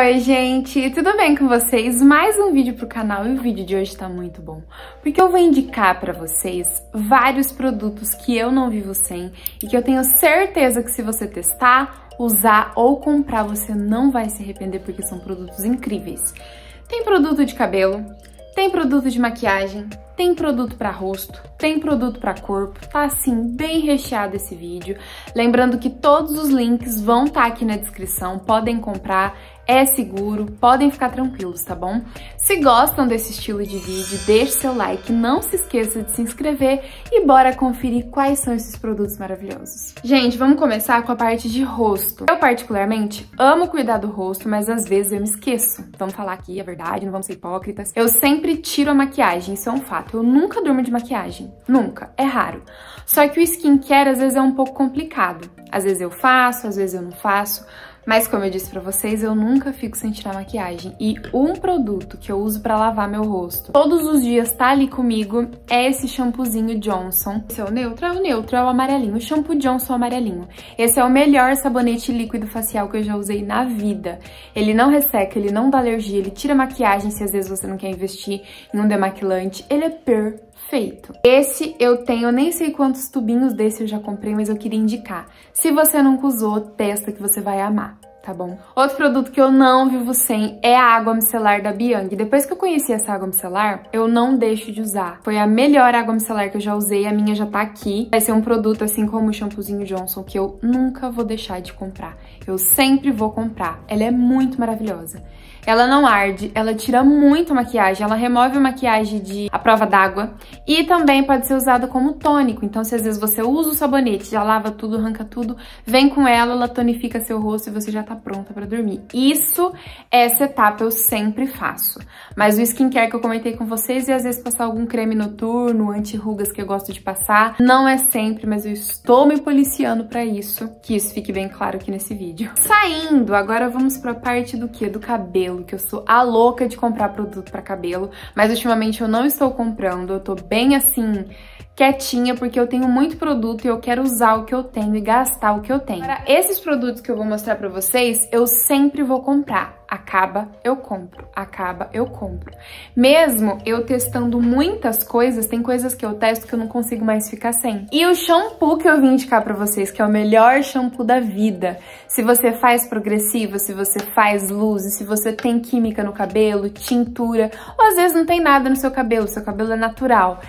Oi gente, tudo bem com vocês? Mais um vídeo pro canal e o vídeo de hoje tá muito bom, porque eu vou indicar para vocês vários produtos que eu não vivo sem e que eu tenho certeza que se você testar, usar ou comprar, você não vai se arrepender porque são produtos incríveis. Tem produto de cabelo, tem produto de maquiagem, tem produto para rosto, tem produto para corpo, tá assim bem recheado esse vídeo. Lembrando que todos os links vão estar tá aqui na descrição, podem comprar, é seguro, podem ficar tranquilos, tá bom? Se gostam desse estilo de vídeo, deixe seu like, não se esqueça de se inscrever e bora conferir quais são esses produtos maravilhosos. Gente, vamos começar com a parte de rosto. Eu particularmente amo cuidar do rosto, mas às vezes eu me esqueço. Vamos falar aqui a verdade, não vamos ser hipócritas. Eu sempre tiro a maquiagem, isso é um fato. Eu nunca durmo de maquiagem, nunca, é raro. Só que o skincare às vezes é um pouco complicado. Às vezes eu faço, às vezes eu não faço. Mas como eu disse pra vocês, eu nunca fico sem tirar maquiagem. E um produto que eu uso pra lavar meu rosto, todos os dias tá ali comigo, é esse shampoozinho Johnson. Esse é o neutro? É o neutro, é o amarelinho. O shampoo Johnson é amarelinho. Esse é o melhor sabonete líquido facial que eu já usei na vida. Ele não resseca, ele não dá alergia, ele tira maquiagem se às vezes você não quer investir em um demaquilante. Ele é perfeito perfeito. Esse eu tenho, nem sei quantos tubinhos desse eu já comprei, mas eu queria indicar. Se você nunca usou, testa que você vai amar. Tá bom? Outro produto que eu não vivo sem é a água micelar da Biang. Depois que eu conheci essa água micelar, eu não deixo de usar. Foi a melhor água micelar que eu já usei, a minha já tá aqui. Vai ser um produto assim como o shampoozinho Johnson que eu nunca vou deixar de comprar. Eu sempre vou comprar. Ela é muito maravilhosa ela não arde, ela tira muito maquiagem, ela remove a maquiagem de a prova d'água e também pode ser usada como tônico. Então, se às vezes você usa o sabonete, já lava tudo, arranca tudo, vem com ela, ela tonifica seu rosto e você já tá pronta pra dormir. Isso, essa é etapa eu sempre faço. Mas o skincare que eu comentei com vocês e é, às vezes passar algum creme noturno, anti-rugas que eu gosto de passar, não é sempre, mas eu estou me policiando pra isso, que isso fique bem claro aqui nesse vídeo. Saindo, agora vamos pra parte do que? Do cabelo cabelo, que eu sou a louca de comprar produto para cabelo, mas ultimamente eu não estou comprando, eu tô bem assim quietinha, porque eu tenho muito produto e eu quero usar o que eu tenho e gastar o que eu tenho. Para esses produtos que eu vou mostrar pra vocês, eu sempre vou comprar. Acaba, eu compro. Acaba, eu compro. Mesmo eu testando muitas coisas, tem coisas que eu testo que eu não consigo mais ficar sem. E o shampoo que eu vim indicar pra vocês, que é o melhor shampoo da vida. Se você faz progressiva, se você faz luz, se você tem química no cabelo, tintura, ou às vezes não tem nada no seu cabelo, seu cabelo é natural.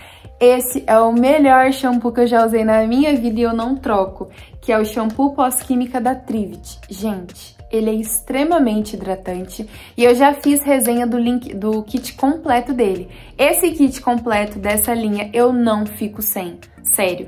Esse é o melhor shampoo que eu já usei na minha vida e eu não troco, que é o shampoo pós-química da Trivit. Gente, ele é extremamente hidratante e eu já fiz resenha do link do kit completo dele. Esse kit completo dessa linha eu não fico sem, sério.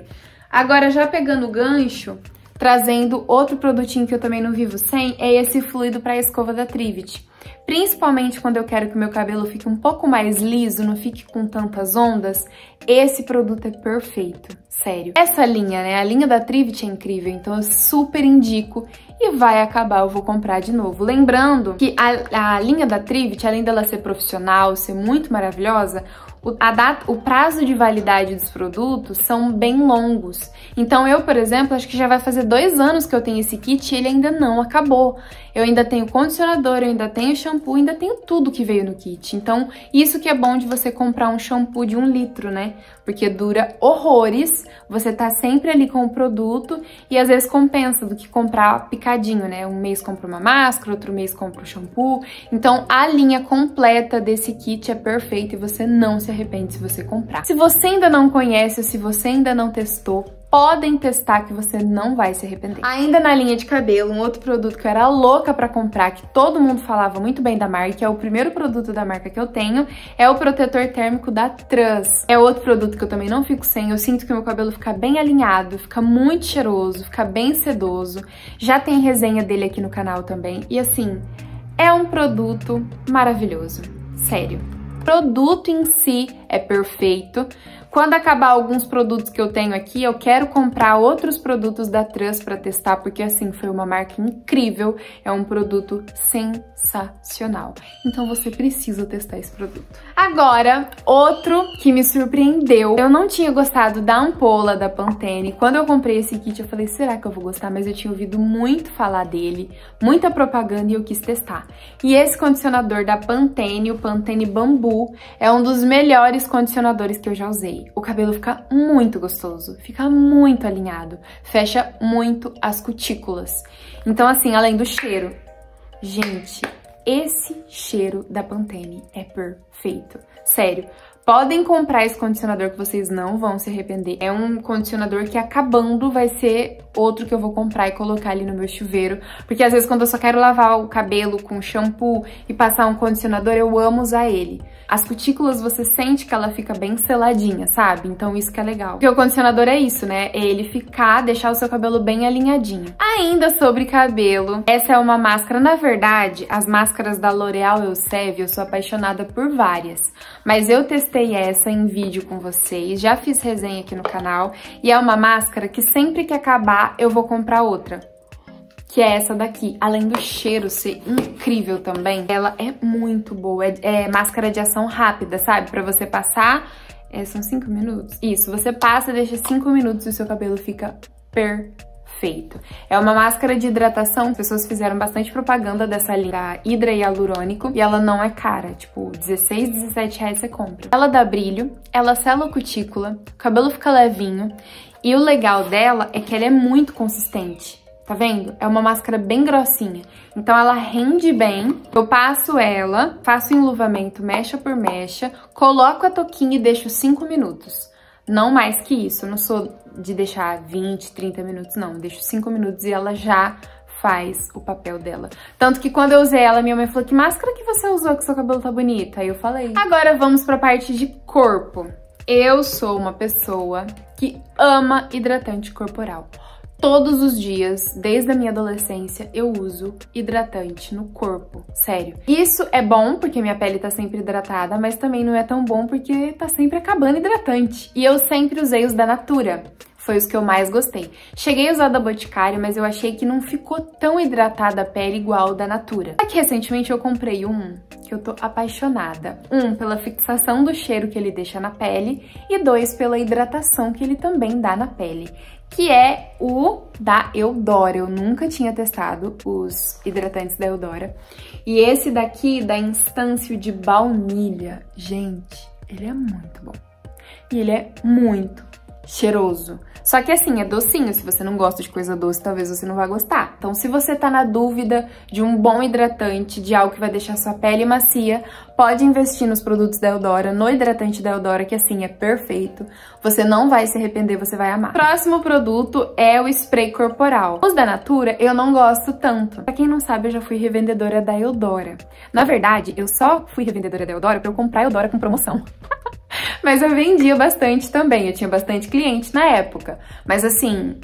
Agora já pegando o gancho, trazendo outro produtinho que eu também não vivo sem, é esse fluido para escova da Trivit, Principalmente quando eu quero que meu cabelo fique um pouco mais liso, não fique com tantas ondas, esse produto é perfeito, sério. Essa linha, né, a linha da Trivit é incrível, então eu super indico e vai acabar, eu vou comprar de novo. Lembrando que a, a linha da Trivit, além dela ser profissional, ser muito maravilhosa, o, data, o prazo de validade dos produtos são bem longos. Então eu, por exemplo, acho que já vai fazer dois anos que eu tenho esse kit e ele ainda não acabou. Eu ainda tenho condicionador, eu ainda tenho shampoo, ainda tenho tudo que veio no kit. Então isso que é bom de você comprar um shampoo de um litro, né? porque dura horrores, você tá sempre ali com o produto e às vezes compensa do que comprar picadinho, né? Um mês compra uma máscara, outro mês compra o shampoo. Então a linha completa desse kit é perfeita e você não se arrepende se você comprar. Se você ainda não conhece, se você ainda não testou, podem testar que você não vai se arrepender. Ainda na linha de cabelo, um outro produto que eu era louca para comprar, que todo mundo falava muito bem da marca, é o primeiro produto da marca que eu tenho, é o protetor térmico da Trans. É outro produto que eu também não fico sem, eu sinto que meu cabelo fica bem alinhado, fica muito cheiroso, fica bem sedoso. Já tem resenha dele aqui no canal também. E assim, é um produto maravilhoso, sério. O produto em si é perfeito, quando acabar alguns produtos que eu tenho aqui, eu quero comprar outros produtos da Trans para testar, porque assim, foi uma marca incrível, é um produto sensacional. Então você precisa testar esse produto. Agora, outro que me surpreendeu. Eu não tinha gostado da ampola da Pantene. Quando eu comprei esse kit, eu falei, será que eu vou gostar? Mas eu tinha ouvido muito falar dele, muita propaganda e eu quis testar. E esse condicionador da Pantene, o Pantene Bambu, é um dos melhores condicionadores que eu já usei o cabelo fica muito gostoso, fica muito alinhado, fecha muito as cutículas. Então, assim, além do cheiro, gente, esse cheiro da Pantene é perfeito. Sério, podem comprar esse condicionador que vocês não vão se arrepender. É um condicionador que acabando vai ser outro que eu vou comprar e colocar ali no meu chuveiro. Porque às vezes quando eu só quero lavar o cabelo com shampoo e passar um condicionador, eu amo usar ele. As cutículas você sente que ela fica bem seladinha, sabe? Então isso que é legal. Porque o condicionador é isso, né? É ele ficar, deixar o seu cabelo bem alinhadinho. Ainda sobre cabelo, essa é uma máscara, na verdade, as máscaras da L'Oreal Elseve, eu sou apaixonada por várias. Mas eu testei essa em vídeo com vocês, já fiz resenha aqui no canal, e é uma máscara que sempre que acabar eu vou comprar outra. Que é essa daqui. Além do cheiro ser incrível também, ela é muito boa. É, é máscara de ação rápida, sabe? Pra você passar, é, são 5 minutos. Isso, você passa, deixa 5 minutos e o seu cabelo fica perfeito É uma máscara de hidratação, as pessoas fizeram bastante propaganda dessa linha Hidra Hialurônico e ela não é cara, tipo 16, 17 reais você compra. Ela dá brilho, ela sela a cutícula, o cabelo fica levinho e o legal dela é que ela é muito consistente. Tá vendo? É uma máscara bem grossinha. Então ela rende bem. Eu passo ela, faço enluvamento mecha por mecha, coloco a toquinha e deixo 5 minutos. Não mais que isso. Eu não sou de deixar 20, 30 minutos, não. Eu deixo 5 minutos e ela já faz o papel dela. Tanto que quando eu usei ela, minha mãe falou, que máscara que você usou que seu cabelo tá bonito? Aí eu falei. Agora vamos pra parte de corpo. Eu sou uma pessoa que ama hidratante corporal. Todos os dias, desde a minha adolescência, eu uso hidratante no corpo, sério. Isso é bom porque minha pele tá sempre hidratada, mas também não é tão bom porque tá sempre acabando hidratante. E eu sempre usei os da Natura foi os que eu mais gostei. Cheguei a usar da Boticário, mas eu achei que não ficou tão hidratada a pele igual da Natura. Aqui recentemente eu comprei um que eu tô apaixonada. Um, pela fixação do cheiro que ele deixa na pele e dois, pela hidratação que ele também dá na pele que é o da Eudora. Eu nunca tinha testado os hidratantes da Eudora. E esse daqui da Instâncio de Baunilha. Gente, ele é muito bom. E ele é muito cheiroso. Só que assim, é docinho, se você não gosta de coisa doce, talvez você não vá gostar. Então se você tá na dúvida de um bom hidratante, de algo que vai deixar sua pele macia, pode investir nos produtos da Eudora, no hidratante da Eudora, que assim, é perfeito. Você não vai se arrepender, você vai amar. Próximo produto é o spray corporal. Os da Natura eu não gosto tanto. Pra quem não sabe, eu já fui revendedora da Eudora. Na verdade, eu só fui revendedora da Eudora pra eu comprar a Eudora com promoção. Mas eu vendia bastante também, eu tinha bastante cliente na época. Mas assim,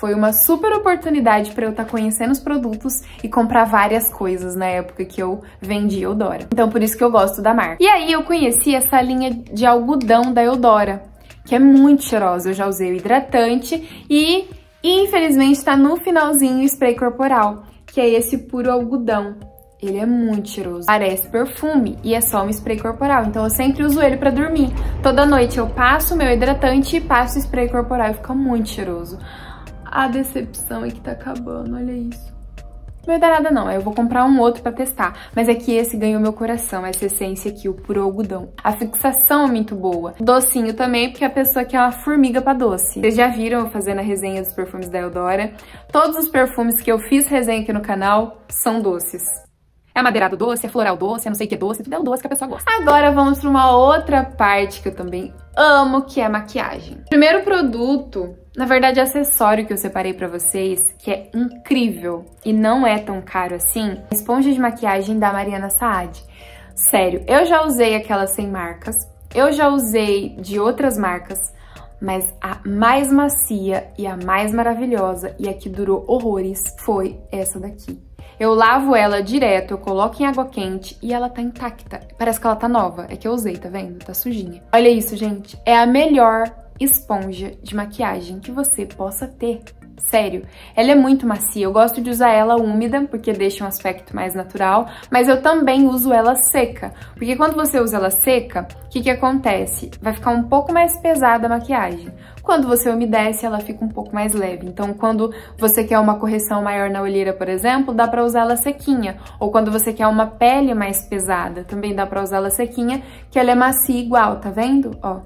foi uma super oportunidade para eu estar tá conhecendo os produtos e comprar várias coisas na época que eu vendia Eudora. Então por isso que eu gosto da marca. E aí eu conheci essa linha de algodão da Eudora, que é muito cheirosa. Eu já usei o hidratante e infelizmente está no finalzinho o spray corporal, que é esse puro algodão. Ele é muito cheiroso. Parece perfume e é só um spray corporal. Então eu sempre uso ele pra dormir. Toda noite eu passo meu hidratante e passo spray corporal e fica muito cheiroso. A decepção é que tá acabando, olha isso. Não vai dar nada não, eu vou comprar um outro pra testar. Mas é que esse ganhou meu coração, essa essência aqui, o puro algodão. A fixação é muito boa. Docinho também, porque é a pessoa quer é uma formiga pra doce. Vocês já viram eu fazendo a resenha dos perfumes da Eldora. Todos os perfumes que eu fiz resenha aqui no canal são doces. É madeirado doce, é floral doce, é não sei o que doce, tudo é o doce que a pessoa gosta. Agora vamos para uma outra parte que eu também amo, que é maquiagem. Primeiro produto, na verdade acessório que eu separei para vocês, que é incrível e não é tão caro assim, esponja de maquiagem da Mariana Saad. Sério, eu já usei aquelas sem marcas, eu já usei de outras marcas, mas a mais macia e a mais maravilhosa e a que durou horrores foi essa daqui. Eu lavo ela direto, eu coloco em água quente e ela tá intacta. Parece que ela tá nova. É que eu usei, tá vendo? Tá sujinha. Olha isso, gente. É a melhor esponja de maquiagem que você possa ter. Sério, ela é muito macia, eu gosto de usar ela úmida, porque deixa um aspecto mais natural, mas eu também uso ela seca, porque quando você usa ela seca, o que, que acontece? Vai ficar um pouco mais pesada a maquiagem. Quando você umedece, ela fica um pouco mais leve. Então, quando você quer uma correção maior na olheira, por exemplo, dá pra usar ela sequinha. Ou quando você quer uma pele mais pesada, também dá pra usar ela sequinha, que ela é macia igual, tá vendo? Ó.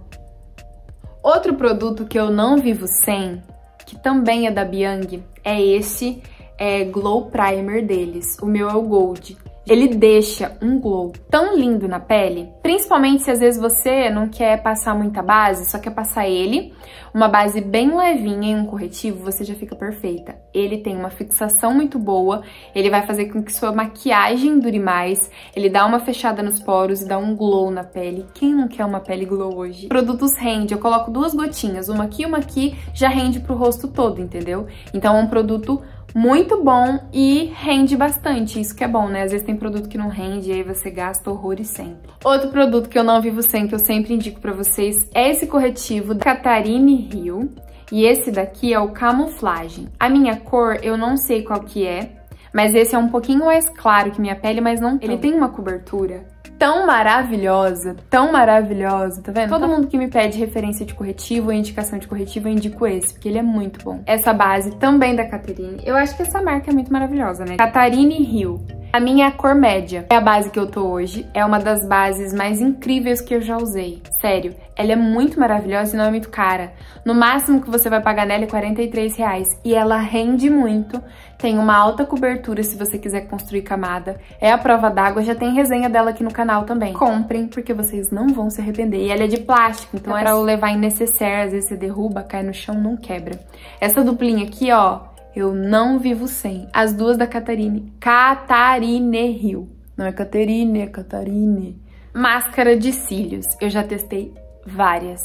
Outro produto que eu não vivo sem que também é da Biang, é esse é, Glow Primer deles. O meu é o Gold ele deixa um glow tão lindo na pele, principalmente se às vezes você não quer passar muita base, só quer passar ele, uma base bem levinha e um corretivo, você já fica perfeita. Ele tem uma fixação muito boa, ele vai fazer com que sua maquiagem dure mais, ele dá uma fechada nos poros e dá um glow na pele. Quem não quer uma pele glow hoje? Produtos rende, eu coloco duas gotinhas, uma aqui e uma aqui, já rende pro rosto todo, entendeu? Então é um produto muito bom e rende bastante, isso que é bom, né? Às vezes tem produto que não rende e aí você gasta horrores sempre. Outro produto que eu não vivo sem, que eu sempre indico pra vocês, é esse corretivo da Catarine Rio. E esse daqui é o Camuflagem. A minha cor, eu não sei qual que é, mas esse é um pouquinho mais claro que minha pele, mas não tão. Ele tem uma cobertura tão maravilhosa, tão maravilhosa, tá vendo? Todo mundo que me pede referência de corretivo ou indicação de corretivo, eu indico esse, porque ele é muito bom. Essa base também da Caterine. Eu acho que essa marca é muito maravilhosa, né? Catarine Hill. A minha é a cor média. É a base que eu tô hoje, é uma das bases mais incríveis que eu já usei. Sério, ela é muito maravilhosa e não é muito cara. No máximo que você vai pagar nela é 43 reais e ela rende muito. Tem uma alta cobertura se você quiser construir camada. É a prova d'água, já tem resenha dela aqui no canal também. Comprem, porque vocês não vão se arrepender. E ela é de plástico, então é, é pra levar em necessaire, às vezes você derruba, cai no chão, não quebra. Essa duplinha aqui, ó, eu não vivo sem. As duas da Catarine. Catarine Rio. Não é Catarine, é Catarine. Máscara de cílios. Eu já testei várias,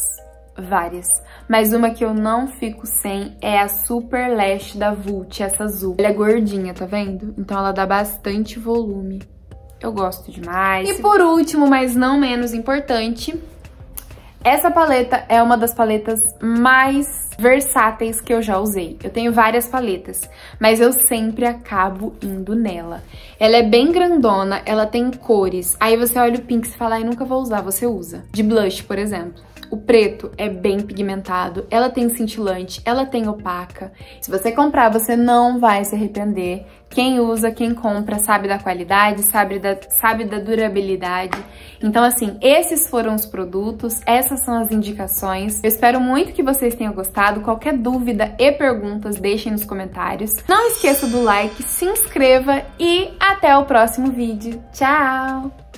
várias. Mas uma que eu não fico sem é a Super Lash da Vult, essa azul. Ela é gordinha, tá vendo? Então ela dá bastante volume. Eu gosto demais. E por último, mas não menos importante, essa paleta é uma das paletas mais versáteis que eu já usei. Eu tenho várias paletas, mas eu sempre acabo indo nela. Ela é bem grandona, ela tem cores. Aí você olha o pink e fala, eu nunca vou usar, você usa. De blush, por exemplo. O preto é bem pigmentado, ela tem cintilante, ela tem opaca. Se você comprar, você não vai se arrepender. Quem usa, quem compra, sabe da qualidade, sabe da, sabe da durabilidade. Então, assim, esses foram os produtos, essas são as indicações. Eu espero muito que vocês tenham gostado. Qualquer dúvida e perguntas, deixem nos comentários. Não esqueça do like, se inscreva e até o próximo vídeo. Tchau!